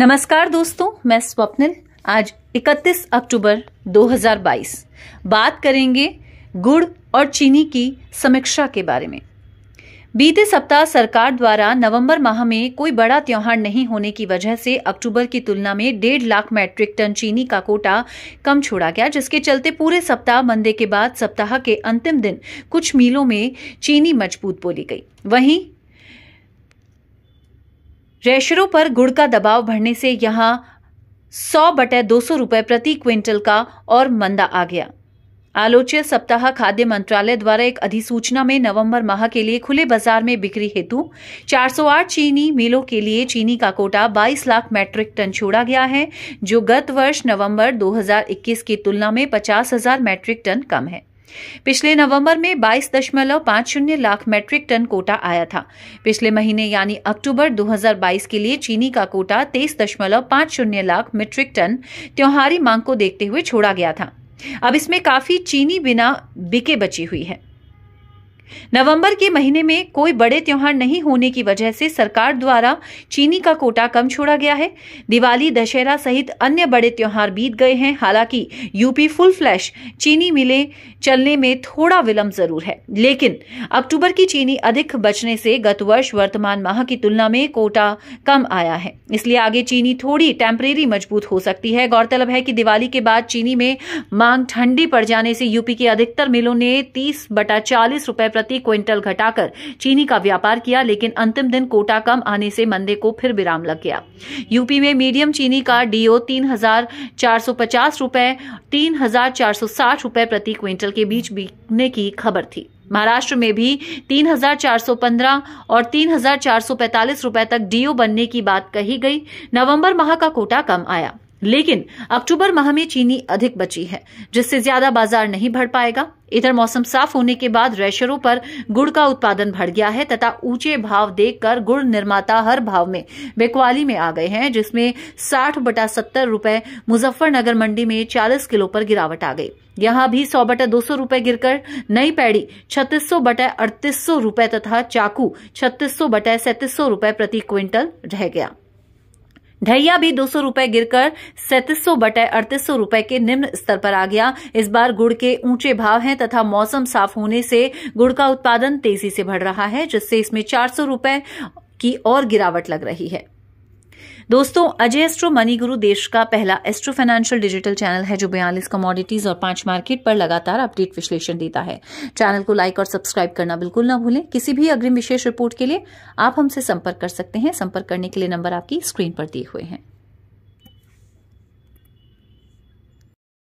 नमस्कार दोस्तों मैं स्वप्निल आज 31 अक्टूबर 2022 बात करेंगे गुड़ और चीनी की समीक्षा के बारे में बीते सप्ताह सरकार द्वारा नवंबर माह में कोई बड़ा त्यौहार नहीं होने की वजह से अक्टूबर की तुलना में डेढ़ लाख मैट्रिक टन चीनी का कोटा कम छोड़ा गया जिसके चलते पूरे सप्ताह मंदे के बाद सप्ताह के अंतिम दिन कुछ मीलों में चीनी मजबूत बोली गई वहीं रेशरों पर गुड़ का दबाव बढ़ने से यहाँ सौ बटे दो सौ प्रति क्विंटल का और मंदा आ गया आलोच्य सप्ताह खाद्य मंत्रालय द्वारा एक अधिसूचना में नवंबर माह के लिए खुले बाजार में बिक्री हेतु 408 चीनी मिलों के लिए चीनी का कोटा 22 लाख मैट्रिक टन छोड़ा गया है जो गत वर्ष नवंबर 2021 की तुलना में पचास हजार मैट्रिक टन कम है पिछले नवंबर में 22.50 लाख मैट्रिक टन कोटा आया था पिछले महीने यानी अक्टूबर 2022 के लिए चीनी का कोटा 23.50 लाख मीट्रिक टन त्योहारी मांग को देखते हुए छोड़ा गया था अब इसमें काफी चीनी बिना बिके बची हुई है नवंबर के महीने में कोई बड़े त्यौहार नहीं होने की वजह से सरकार द्वारा चीनी का कोटा कम छोड़ा गया है दिवाली दशहरा सहित अन्य बड़े त्यौहार बीत गए हैं हालांकि यूपी फुल फ्लैश चीनी मिले चलने में थोड़ा विलंब जरूर है लेकिन अक्टूबर की चीनी अधिक बचने से गत वर्ष वर्तमान माह की तुलना में कोटा कम आया है इसलिए आगे चीनी थोड़ी टेम्परेरी मजबूत हो सकती है गौरतलब है कि दिवाली के बाद चीनी में मांग ठंडी पड़ जाने से यूपी के अधिकतर मिलों ने तीस बटा चालीस रूपये प्रति क्विंटल घटाकर चीनी का व्यापार किया लेकिन अंतिम दिन कोटा कम आने से मंदे को फिर विराम लग गया यूपी में मीडियम चीनी का डीओ तीन हजार चार सौ पचास रूपए तीन हजार चार सौ साठ रूपए प्रति क्विंटल के बीच बिकने की खबर थी महाराष्ट्र में भी 3,415 और 3,445 रुपए तक डीओ बनने की बात कही गई नवंबर माह का कोटा कम आया लेकिन अक्टूबर माह में चीनी अधिक बची है जिससे ज्यादा बाजार नहीं बढ़ पाएगा इधर मौसम साफ होने के बाद रेशरों पर गुड़ का उत्पादन बढ़ गया है तथा ऊंचे भाव देखकर गुड़ निर्माता हर भाव में बेकवाली में आ गए हैं जिसमें साठ बटा सत्तर रूपए मुजफ्फरनगर मंडी में चालीस किलो पर गिरावट आ गई यहाँ भी सौ बटा दो सौ रूपये गिरकर नई पैड़ी छत्तीस सौ बटा अड़तीस सौ तथा चाकू छत्तीस सौ बटा सैंतीस सौ रूपये प्रति क्विंटल रह गया ढैया भी दो सौ रूपये गिरकर सैंतीस सौ बटे अड़तीस सौ रूपये के निम्न स्तर पर आ गया इस बार गुड़ के ऊंचे भाव हैं तथा मौसम साफ होने से गुड़ का उत्पादन तेजी से बढ़ रहा है जिससे इसमें चार सौ रूपये की और गिरावट लग रही है दोस्तों अजय एस्ट्रो मनी गुरु देश का पहला एस्ट्रो फाइनेंशियल डिजिटल चैनल है जो बयालीस कमोडिटीज और पांच मार्केट पर लगातार अपडेट विश्लेषण देता है चैनल को लाइक और सब्सक्राइब करना बिल्कुल ना भूलें किसी भी अग्रिम विशेष रिपोर्ट के लिए आप हमसे संपर्क कर सकते हैं संपर्क करने के लिए नंबर आपकी स्क्रीन पर दिए हुए हैं